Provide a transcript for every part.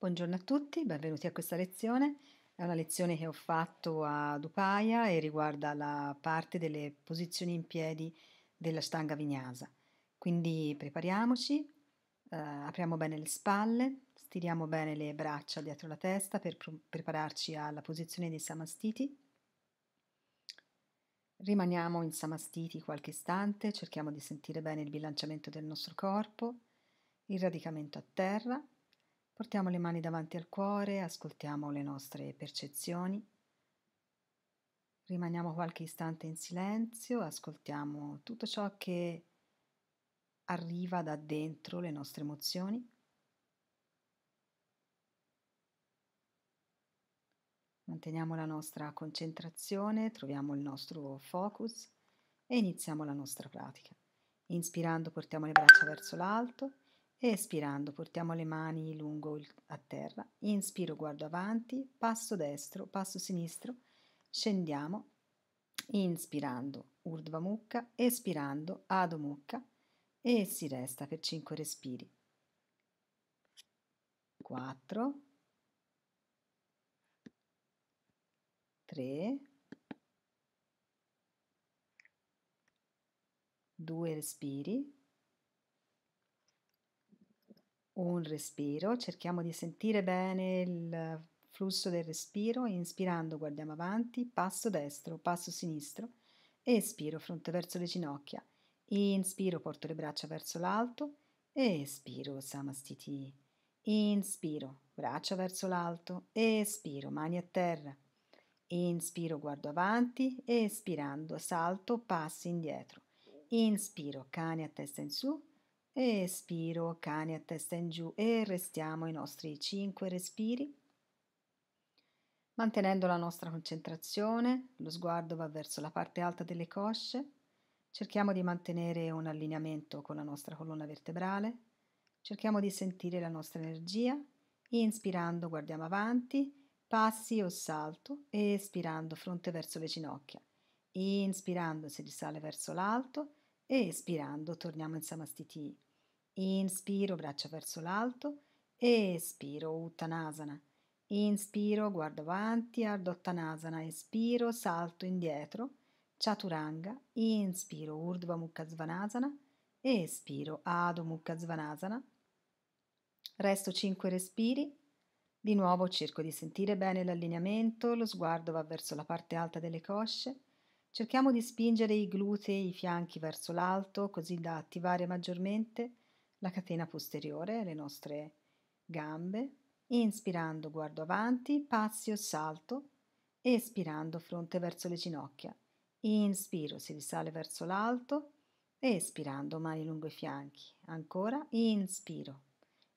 Buongiorno a tutti, benvenuti a questa lezione. È una lezione che ho fatto a Dupaia e riguarda la parte delle posizioni in piedi della stanga vignasa. Quindi prepariamoci, eh, apriamo bene le spalle, stiriamo bene le braccia dietro la testa per prepararci alla posizione dei samastiti. Rimaniamo in samastiti qualche istante, cerchiamo di sentire bene il bilanciamento del nostro corpo, il radicamento a terra Portiamo le mani davanti al cuore, ascoltiamo le nostre percezioni. Rimaniamo qualche istante in silenzio, ascoltiamo tutto ciò che arriva da dentro le nostre emozioni. Manteniamo la nostra concentrazione, troviamo il nostro focus e iniziamo la nostra pratica. Inspirando portiamo le braccia verso l'alto Espirando portiamo le mani lungo il, a terra, inspiro guardo avanti, passo destro, passo sinistro, scendiamo, inspirando Urdhva Mukha, espirando Adho Mukha e si resta per 5 respiri. 4 3 2 respiri un respiro, cerchiamo di sentire bene il flusso del respiro, inspirando guardiamo avanti, passo destro, passo sinistro, espiro fronte verso le ginocchia, inspiro porto le braccia verso l'alto, espiro samastiti, inspiro braccia verso l'alto, espiro mani a terra, inspiro guardo avanti, espirando salto passi indietro, inspiro cane a testa in su, espiro, cani a testa in giù e restiamo i nostri 5 respiri. Mantenendo la nostra concentrazione, lo sguardo va verso la parte alta delle cosce, cerchiamo di mantenere un allineamento con la nostra colonna vertebrale, cerchiamo di sentire la nostra energia, inspirando guardiamo avanti, passi o salto, espirando fronte verso le ginocchia, inspirando si risale verso l'alto, e espirando torniamo in Samastiti. Inspiro, braccia verso l'alto, espiro, Uttanasana. Inspiro, guardo avanti, Ardottanasana, espiro, salto indietro, Chaturanga, inspiro, Urdhva Mukha Svanasana, espiro, Adho Mukha Svanasana. Resto 5 respiri. Di nuovo cerco di sentire bene l'allineamento, lo sguardo va verso la parte alta delle cosce. Cerchiamo di spingere i glutei e i fianchi verso l'alto così da attivare maggiormente la catena posteriore, le nostre gambe. Inspirando guardo avanti, passi o salto. Espirando fronte verso le ginocchia. Inspiro, si risale verso l'alto. Espirando, mani lungo i fianchi. Ancora, inspiro,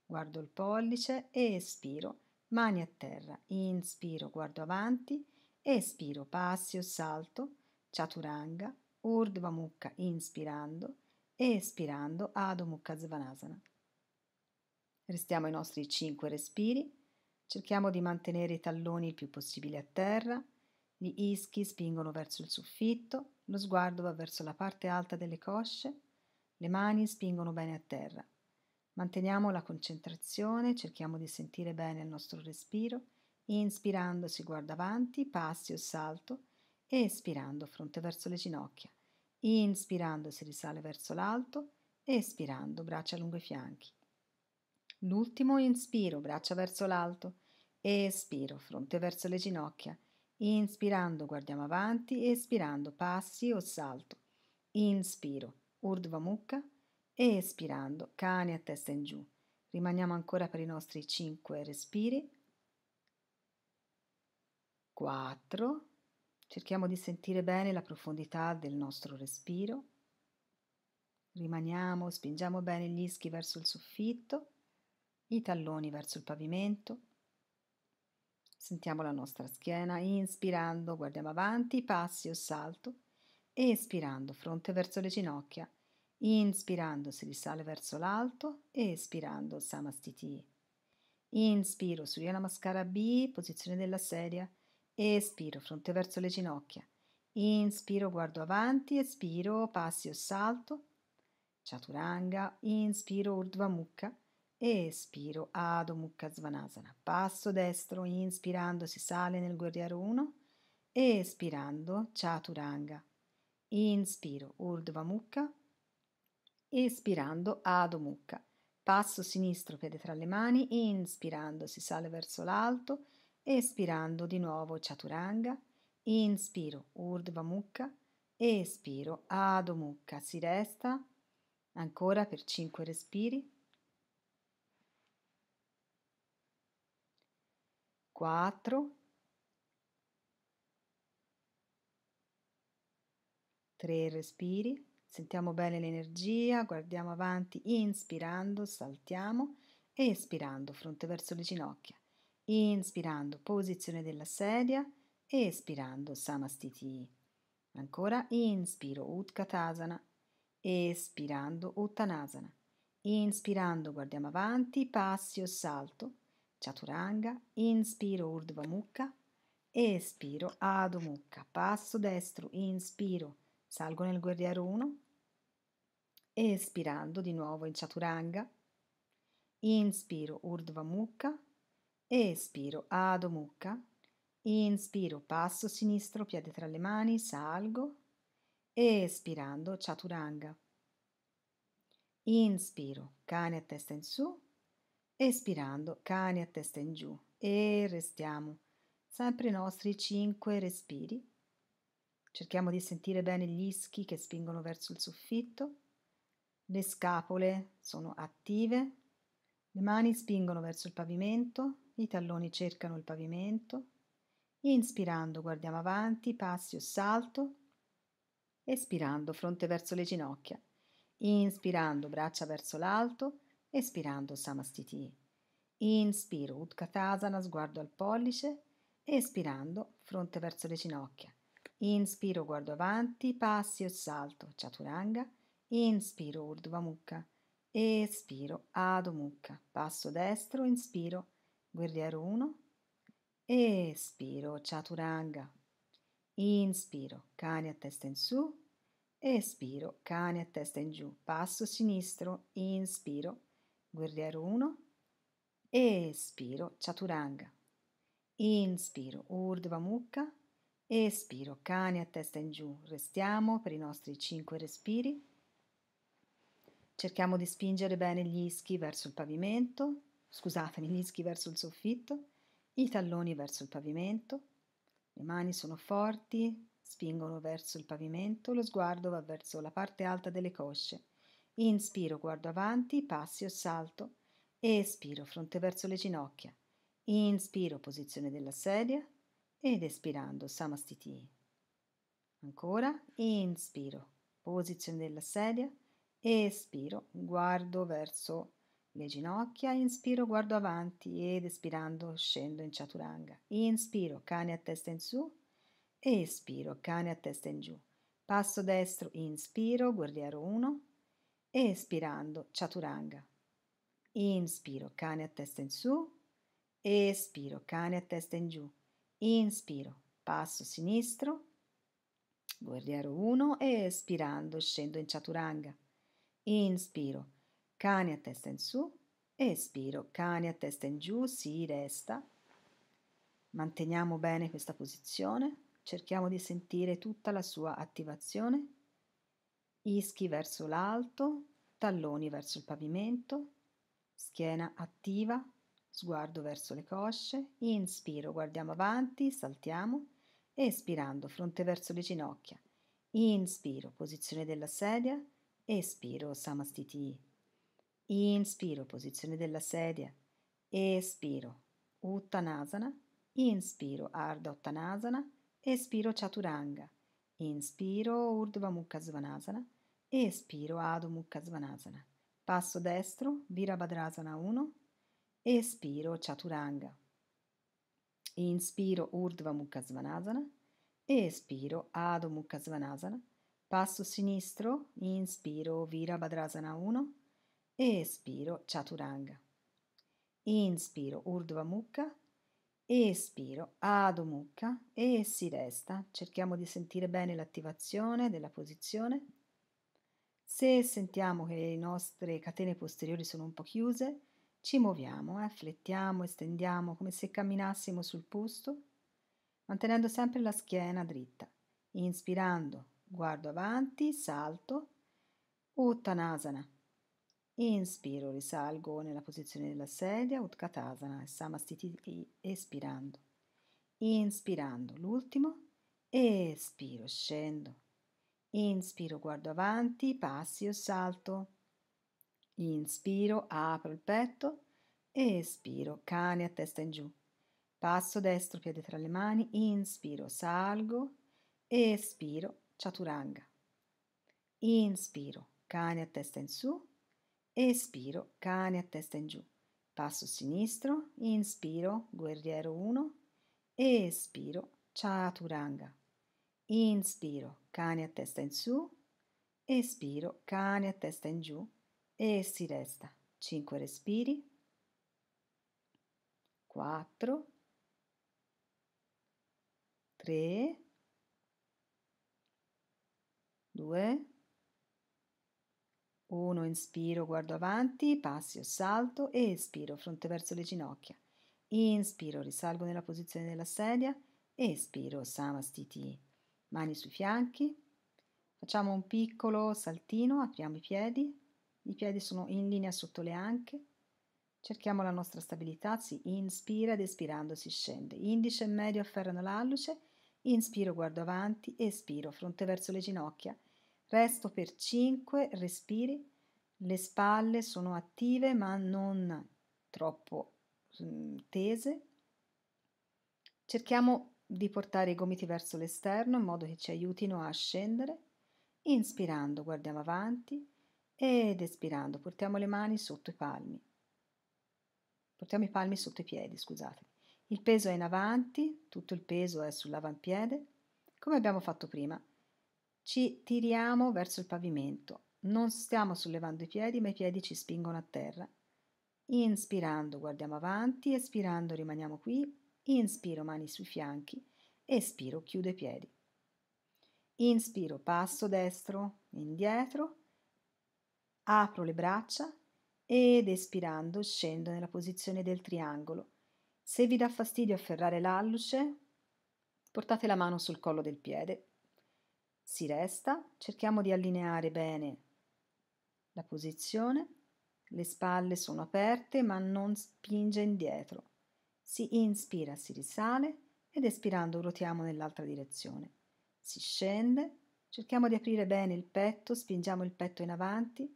guardo il pollice. Espiro, mani a terra. Inspiro, guardo avanti. Espiro, passi o salto Chaturanga, Urdhva Mukha inspirando e espirando Adho Mukha Svanasana. Restiamo ai nostri 5 respiri, cerchiamo di mantenere i talloni il più possibile a terra, gli ischi spingono verso il soffitto, lo sguardo va verso la parte alta delle cosce, le mani spingono bene a terra. Manteniamo la concentrazione, cerchiamo di sentire bene il nostro respiro, inspirando si guarda avanti, passi o salto, espirando fronte verso le ginocchia. Inspirando si risale verso l'alto, espirando braccia lungo i fianchi. L'ultimo inspiro, braccia verso l'alto, espiro, fronte verso le ginocchia. Inspirando guardiamo avanti, espirando passi o salto. Inspiro, urdva Mukha, espirando cani a testa in giù. Rimaniamo ancora per i nostri 5 respiri. 4 Cerchiamo di sentire bene la profondità del nostro respiro. Rimaniamo, spingiamo bene gli ischi verso il soffitto, i talloni verso il pavimento. Sentiamo la nostra schiena, inspirando guardiamo avanti, passi o salto, espirando fronte verso le ginocchia, inspirando si risale verso l'alto, espirando samastiti. Inspiro su Yana Mascara B, posizione della sedia, Espiro, fronte verso le ginocchia. Inspiro, guardo avanti, espiro, passi o salto. Chaturanga, inspiro, Urdhva Mukha. Espiro, Adho Mukha Svanasana. Passo destro, inspirando si sale nel guerriero 1. Espirando, Chaturanga. Inspiro, Urdhva Mukha. Espirando, Adho Mukha. Passo sinistro, piede tra le mani, inspirando si sale verso l'alto. Espirando di nuovo Chaturanga, inspiro Urdhva Mukha, espiro Adho Mukha. Si resta ancora per 5 respiri. 4 3 respiri. Sentiamo bene l'energia, guardiamo avanti inspirando, saltiamo espirando, fronte verso le ginocchia inspirando posizione della sedia, espirando samastiti. Ancora inspiro Utkatasana, espirando Uttanasana. Inspirando guardiamo avanti, passi o salto, chaturanga, inspiro Urdhva Mukha, espiro Adho Mukha, passo destro, inspiro, salgo nel guerriero 1, espirando di nuovo in chaturanga, inspiro Urdhva Mukha, Espiro, ado mucca. Inspiro, passo sinistro, piede tra le mani, salgo. Espirando, chaturanga. Inspiro, cane a testa in su. Espirando, cane a testa in giù. E restiamo sempre i nostri cinque respiri. Cerchiamo di sentire bene gli ischi che spingono verso il soffitto. Le scapole sono attive. Le mani spingono verso il pavimento i talloni cercano il pavimento, inspirando guardiamo avanti, passi o salto, espirando fronte verso le ginocchia, inspirando braccia verso l'alto, espirando samastiti. Inspiro Utkatasana, sguardo al pollice, espirando fronte verso le ginocchia. Inspiro, guardo avanti, passi o salto, chaturanga. Inspiro Urdhva Mukha, espiro Adho Mukha. Passo destro, inspiro Guerriero 1. Espiro, chaturanga. Inspiro, cani a testa in su. Espiro, cani a testa in giù. Passo sinistro, inspiro, guerriero 1. Espiro, chaturanga. Inspiro, urdva mucca, Espiro, cani a testa in giù. Restiamo per i nostri 5 respiri. Cerchiamo di spingere bene gli ischi verso il pavimento scusatemi, gli ischi verso il soffitto, i talloni verso il pavimento, le mani sono forti, spingono verso il pavimento, lo sguardo va verso la parte alta delle cosce. Inspiro, guardo avanti, passi o salto. Espiro, fronte verso le ginocchia. Inspiro, posizione della sedia. Ed espirando, samastiti. Ancora, inspiro, posizione della sedia. Espiro, guardo verso il pavimento. Le ginocchia, inspiro, guardo avanti ed espirando scendo in chaturanga. Inspiro, cane a testa in su, espiro, cane a testa in giù. Passo destro, inspiro, guerriero 1, espirando, chaturanga. Inspiro, cane a testa in su, espiro, cane a testa in giù. Inspiro, passo sinistro, guerriero 1 espirando scendo in chaturanga. Inspiro, cani a testa in su espiro, cani a testa in giù, si resta. Manteniamo bene questa posizione, cerchiamo di sentire tutta la sua attivazione. Ischi verso l'alto, talloni verso il pavimento, schiena attiva, sguardo verso le cosce, inspiro, guardiamo avanti, saltiamo, espirando, fronte verso le ginocchia, inspiro, posizione della sedia, espiro, samastiti Inspiro, posizione della sedia. Espiro, Uttanasana. Inspiro, Ardha Uttanasana. Espiro, Chaturanga. Inspiro, Urdhva Mukha Svanasana. Espiro, Adho Mukha Svanasana. Passo destro, Virabhadrasana 1. Espiro, Chaturanga. Inspiro, Urdhva Mukha Svanasana. Espiro, Adho Mukha Svanasana. Passo sinistro, inspiro, Virabhadrasana 1 espiro Chaturanga. Inspiro Urdhva Mukha, espiro Adho Mukha e si resta. Cerchiamo di sentire bene l'attivazione della posizione. Se sentiamo che le nostre catene posteriori sono un po' chiuse, ci muoviamo, eh? flettiamo, estendiamo come se camminassimo sul posto, mantenendo sempre la schiena dritta. Inspirando, guardo avanti, salto, Uttanasana. Inspiro, risalgo nella posizione della sedia, Utkatasana, Samastiti, espirando. Inspirando, l'ultimo. Espiro, scendo. Inspiro, guardo avanti, passi o salto. Inspiro, apro il petto. Espiro, cane a testa in giù. Passo destro, piede tra le mani. Inspiro, salgo. Espiro, chaturanga. Inspiro, cane a testa in su. Espiro, cane a testa in giù. Passo sinistro, inspiro, guerriero 1. Espiro, chaturanga. Inspiro, cane a testa in su. Espiro, cane a testa in giù. E si resta. 5 respiri. 4. 3. 2. 1, inspiro, guardo avanti, passi o salto espiro, fronte verso le ginocchia. Inspiro, risalgo nella posizione della sedia, espiro, samastiti. Mani sui fianchi. Facciamo un piccolo saltino, apriamo i piedi. I piedi sono in linea sotto le anche. Cerchiamo la nostra stabilità, si inspira ed espirando si scende. Indice e medio afferrano l'alluce, inspiro, guardo avanti, espiro, fronte verso le ginocchia. Resto per 5 respiri, le spalle sono attive ma non troppo mm, tese. Cerchiamo di portare i gomiti verso l'esterno in modo che ci aiutino a scendere. Inspirando guardiamo avanti ed espirando portiamo le mani sotto i palmi. Portiamo i palmi sotto i piedi, scusate. Il peso è in avanti, tutto il peso è sull'avampiede, come abbiamo fatto prima. Ci tiriamo verso il pavimento. Non stiamo sollevando i piedi, ma i piedi ci spingono a terra. Inspirando guardiamo avanti, espirando rimaniamo qui. Inspiro mani sui fianchi, espiro chiudo i piedi. Inspiro passo destro, indietro. Apro le braccia ed espirando scendo nella posizione del triangolo. Se vi dà fastidio afferrare l'alluce, portate la mano sul collo del piede si resta, cerchiamo di allineare bene la posizione, le spalle sono aperte ma non spinge indietro, si inspira, si risale ed espirando ruotiamo nell'altra direzione, si scende, cerchiamo di aprire bene il petto, spingiamo il petto in avanti,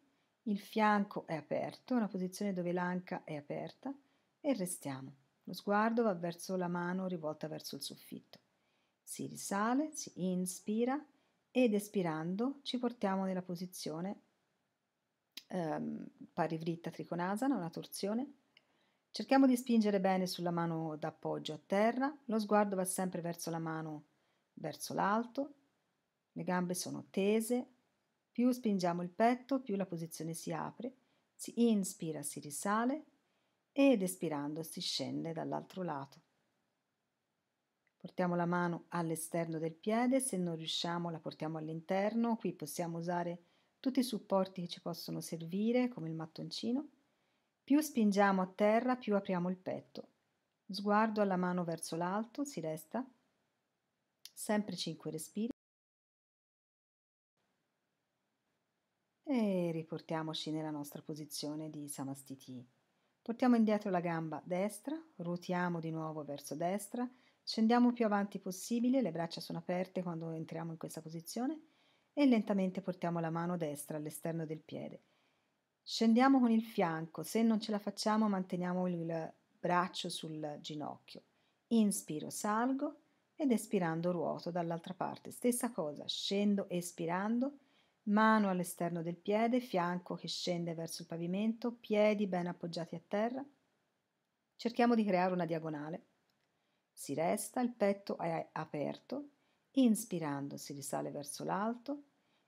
il fianco è aperto, una posizione dove l'anca è aperta e restiamo. Lo sguardo va verso la mano rivolta verso il soffitto. Si risale, si inspira, ed espirando ci portiamo nella posizione ehm, pari dritta triconasana, una torsione. Cerchiamo di spingere bene sulla mano d'appoggio a terra, lo sguardo va sempre verso la mano verso l'alto, le gambe sono tese, più spingiamo il petto, più la posizione si apre, si inspira, si risale ed espirando si scende dall'altro lato. Portiamo la mano all'esterno del piede, se non riusciamo la portiamo all'interno, qui possiamo usare tutti i supporti che ci possono servire, come il mattoncino. Più spingiamo a terra, più apriamo il petto. Sguardo alla mano verso l'alto, si resta. Sempre 5 respiri. E riportiamoci nella nostra posizione di Samastiti. Portiamo indietro la gamba destra, ruotiamo di nuovo verso destra, Scendiamo più avanti possibile, le braccia sono aperte quando entriamo in questa posizione e lentamente portiamo la mano destra all'esterno del piede. Scendiamo con il fianco, se non ce la facciamo manteniamo il braccio sul ginocchio. Inspiro, salgo ed espirando ruoto dall'altra parte. Stessa cosa, scendo, espirando, mano all'esterno del piede, fianco che scende verso il pavimento, piedi ben appoggiati a terra. Cerchiamo di creare una diagonale si resta il petto è aperto, inspirando si risale verso l'alto,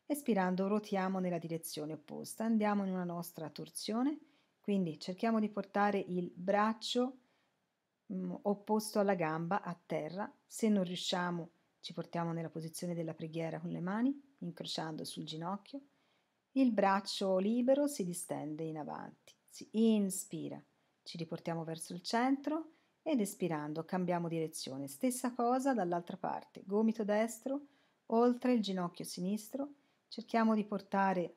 espirando ruotiamo nella direzione opposta, andiamo in una nostra torsione, quindi cerchiamo di portare il braccio mh, mm, opposto alla gamba a terra, se non riusciamo ci portiamo nella posizione della preghiera con le mani, incrociando sul ginocchio, il braccio libero si distende in avanti, si inspira, ci riportiamo verso il centro, ed espirando cambiamo direzione. Stessa cosa dall'altra parte, gomito destro, oltre il ginocchio sinistro, cerchiamo di portare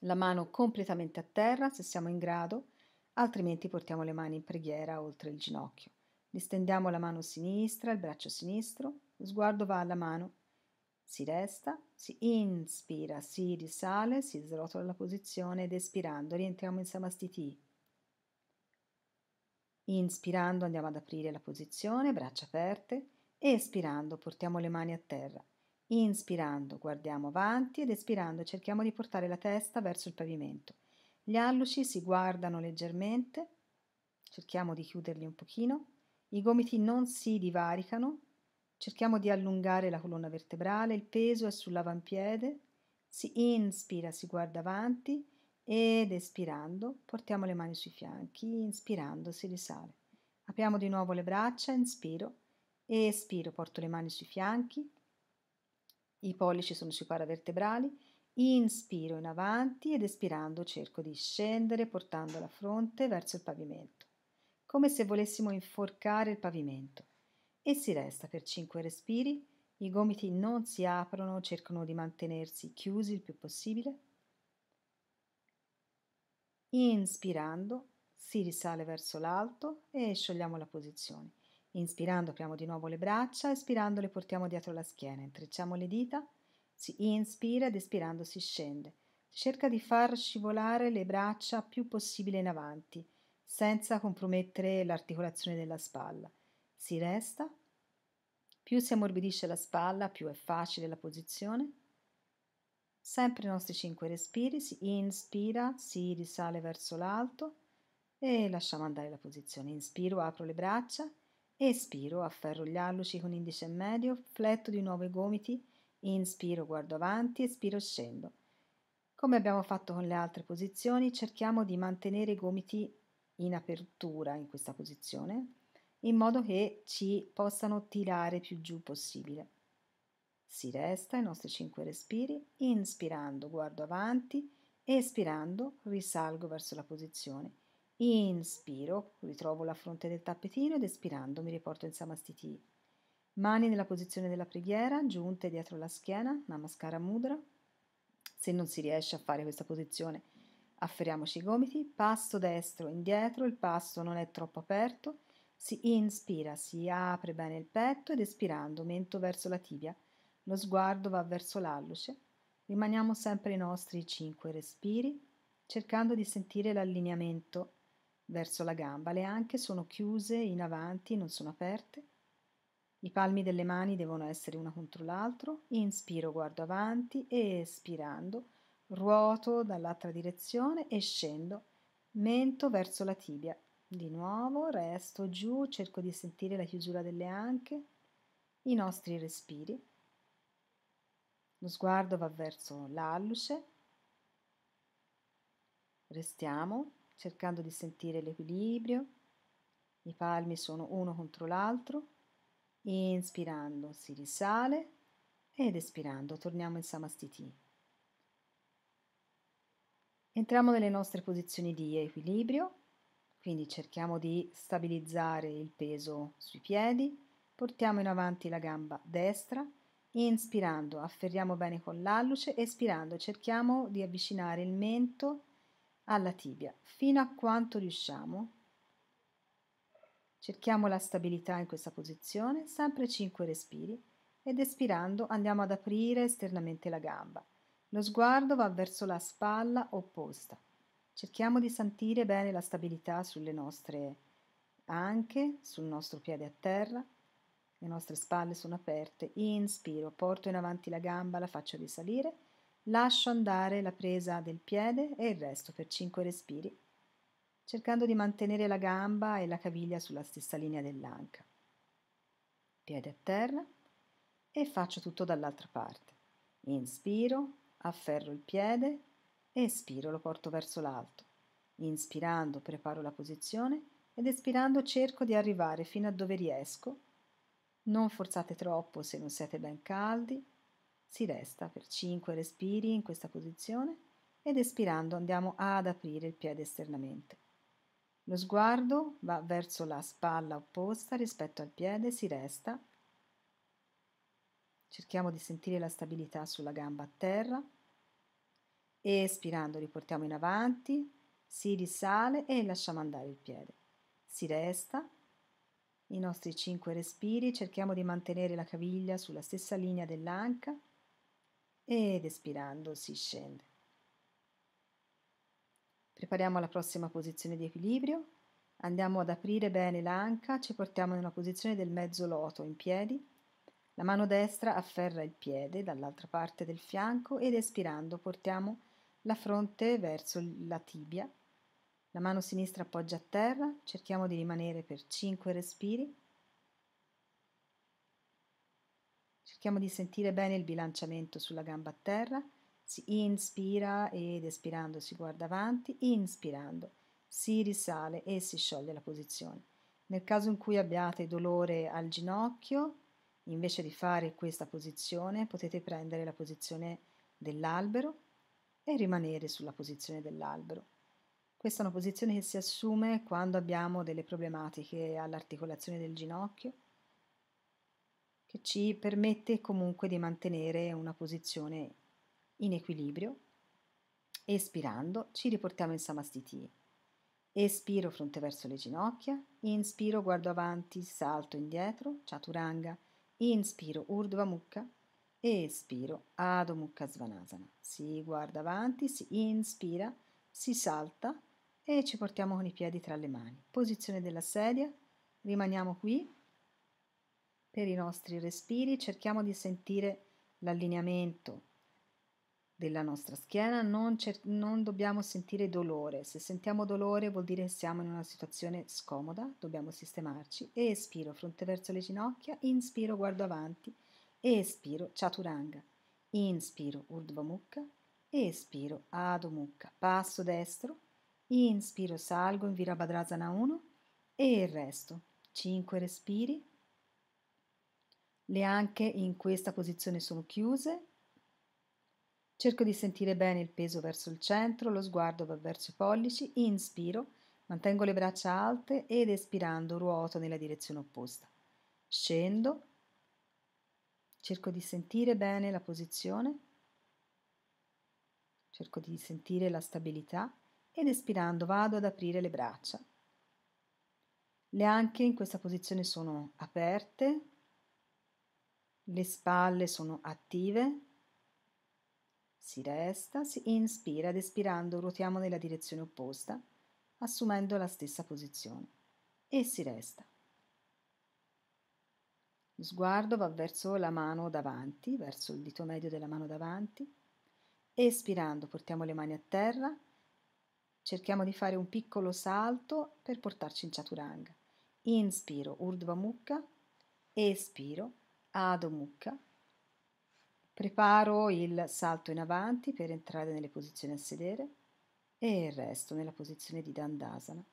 la mano completamente a terra se siamo in grado, altrimenti portiamo le mani in preghiera oltre il ginocchio. Distendiamo la mano sinistra, il braccio sinistro, lo sguardo va alla mano, si resta, si inspira, si risale, si srotola la posizione ed espirando rientriamo in samastiti. Inspirando andiamo ad aprire la posizione, braccia aperte. Espirando portiamo le mani a terra. Inspirando guardiamo avanti ed espirando cerchiamo di portare la testa verso il pavimento. Gli alluci si guardano leggermente, cerchiamo di chiuderli un pochino. I gomiti non si divaricano, cerchiamo di allungare la colonna vertebrale, il peso è sull'avampiede. Si inspira, si guarda avanti ed espirando portiamo le mani sui fianchi, inspirando si risale. Apriamo di nuovo le braccia, inspiro, espiro, porto le mani sui fianchi, i pollici sono sui paravertebrali, inspiro in avanti ed espirando cerco di scendere portando la fronte verso il pavimento, come se volessimo inforcare il pavimento. E si resta per 5 respiri, i gomiti non si aprono, cercano di mantenersi chiusi il più possibile Inspirando si risale verso l'alto e sciogliamo la posizione. Inspirando apriamo di nuovo le braccia, espirando le portiamo dietro la schiena, intrecciamo le dita, si inspira ed espirando si scende. Cerca di far scivolare le braccia più possibile in avanti, senza compromettere l'articolazione della spalla. Si resta, più si ammorbidisce la spalla, più è facile la posizione Sempre i nostri 5 respiri, si inspira, si risale verso l'alto e lasciamo andare la posizione. Inspiro, apro le braccia, espiro, afferro gli alluci con indice medio, fletto di nuovo i gomiti, inspiro, guardo avanti, espiro, scendo. Come abbiamo fatto con le altre posizioni, cerchiamo di mantenere i gomiti in apertura in questa posizione, in modo che ci possano tirare più giù possibile. Si resta i nostri 5 respiri, inspirando guardo avanti, espirando risalgo verso la posizione. Inspiro, ritrovo la fronte del tappetino ed espirando mi riporto in samastiti. Mani nella posizione della preghiera, giunte dietro la schiena, namaskara mudra. Se non si riesce a fare questa posizione, afferriamoci i gomiti, passo destro indietro, il passo non è troppo aperto, si inspira, si apre bene il petto ed espirando mento verso la tibia lo sguardo va verso l'alluce, rimaniamo sempre i nostri cinque respiri, cercando di sentire l'allineamento verso la gamba. Le anche sono chiuse in avanti, non sono aperte. I palmi delle mani devono essere una contro l'altro. Inspiro, guardo avanti e espirando ruoto dall'altra direzione e scendo, mento verso la tibia. Di nuovo resto giù, cerco di sentire la chiusura delle anche, i nostri respiri. Lo sguardo va verso l'alluce, restiamo cercando di sentire l'equilibrio, i palmi sono uno contro l'altro, inspirando si risale ed espirando torniamo in Samastiti. Entriamo nelle nostre posizioni di equilibrio, quindi cerchiamo di stabilizzare il peso sui piedi, portiamo in avanti la gamba destra, Inspirando afferriamo bene con l'alluce, espirando cerchiamo di avvicinare il mento alla tibia fino a quanto riusciamo. Cerchiamo la stabilità in questa posizione, sempre 5 respiri ed espirando andiamo ad aprire esternamente la gamba. Lo sguardo va verso la spalla opposta. Cerchiamo di sentire bene la stabilità sulle nostre anche sul nostro piede a terra le nostre spalle sono aperte. Inspiro, porto in avanti la gamba, la faccio risalire. Lascio andare la presa del piede e il resto per 5 respiri, cercando di mantenere la gamba e la caviglia sulla stessa linea dell'anca. Piede a terra e faccio tutto dall'altra parte. Inspiro, afferro il piede, espiro, lo porto verso l'alto. Inspirando preparo la posizione ed espirando cerco di arrivare fino a dove riesco non forzate troppo se non siete ben caldi. Si resta per 5 respiri in questa posizione ed espirando andiamo ad aprire il piede esternamente. Lo sguardo va verso la spalla opposta rispetto al piede, si resta. Cerchiamo di sentire la stabilità sulla gamba a terra. Espirando riportiamo in avanti, si risale e lasciamo andare il piede. Si resta i nostri 5 respiri, cerchiamo di mantenere la caviglia sulla stessa linea dell'anca ed espirando si scende. Prepariamo la prossima posizione di equilibrio, andiamo ad aprire bene l'anca, ci portiamo nella posizione del mezzo loto in piedi, la mano destra afferra il piede dall'altra parte del fianco ed espirando portiamo la fronte verso la tibia la mano sinistra appoggia a terra, cerchiamo di rimanere per 5 respiri. Cerchiamo di sentire bene il bilanciamento sulla gamba a terra. Si inspira ed espirando si guarda avanti, inspirando si risale e si scioglie la posizione. Nel caso in cui abbiate dolore al ginocchio, invece di fare questa posizione, potete prendere la posizione dell'albero e rimanere sulla posizione dell'albero. Questa è una posizione che si assume quando abbiamo delle problematiche all'articolazione del ginocchio, che ci permette comunque di mantenere una posizione in equilibrio. Espirando ci riportiamo in samastiti. Espiro fronte verso le ginocchia, inspiro guardo avanti, salto indietro, chaturanga, inspiro urdhva mukha, espiro adho mukha svanasana. Si guarda avanti, si inspira, si salta e ci portiamo con i piedi tra le mani. Posizione della sedia, rimaniamo qui per i nostri respiri, cerchiamo di sentire l'allineamento della nostra schiena, non, cer- non dobbiamo sentire dolore, se sentiamo dolore vuol dire che siamo in una situazione scomoda, dobbiamo sistemarci, espiro fronte verso le ginocchia, inspiro guardo avanti, espiro chaturanga, inspiro urdhva mukha, espiro adho mukha, passo destro, Inspiro, salgo in Virabhadrasana 1 e il resto. 5 respiri. Le anche in questa posizione sono chiuse. Cerco di sentire bene il peso verso il centro, lo sguardo va verso i pollici. Inspiro, mantengo le braccia alte ed espirando ruoto nella direzione opposta. Scendo. Cerco di sentire bene la posizione. Cerco di sentire la stabilità ed espirando vado ad aprire le braccia. Le anche in questa posizione sono aperte, le spalle sono attive, si resta, si inspira ed espirando ruotiamo nella direzione opposta, assumendo la stessa posizione e si resta. Lo sguardo va verso la mano davanti, verso il dito medio della mano davanti. Espirando portiamo le mani a terra Cerchiamo di fare un piccolo salto per portarci in Chaturanga. Inspiro Urdhva Mukha, espiro Adho Mukha. Preparo il salto in avanti per entrare nelle posizioni a sedere e resto nella posizione di Dandasana.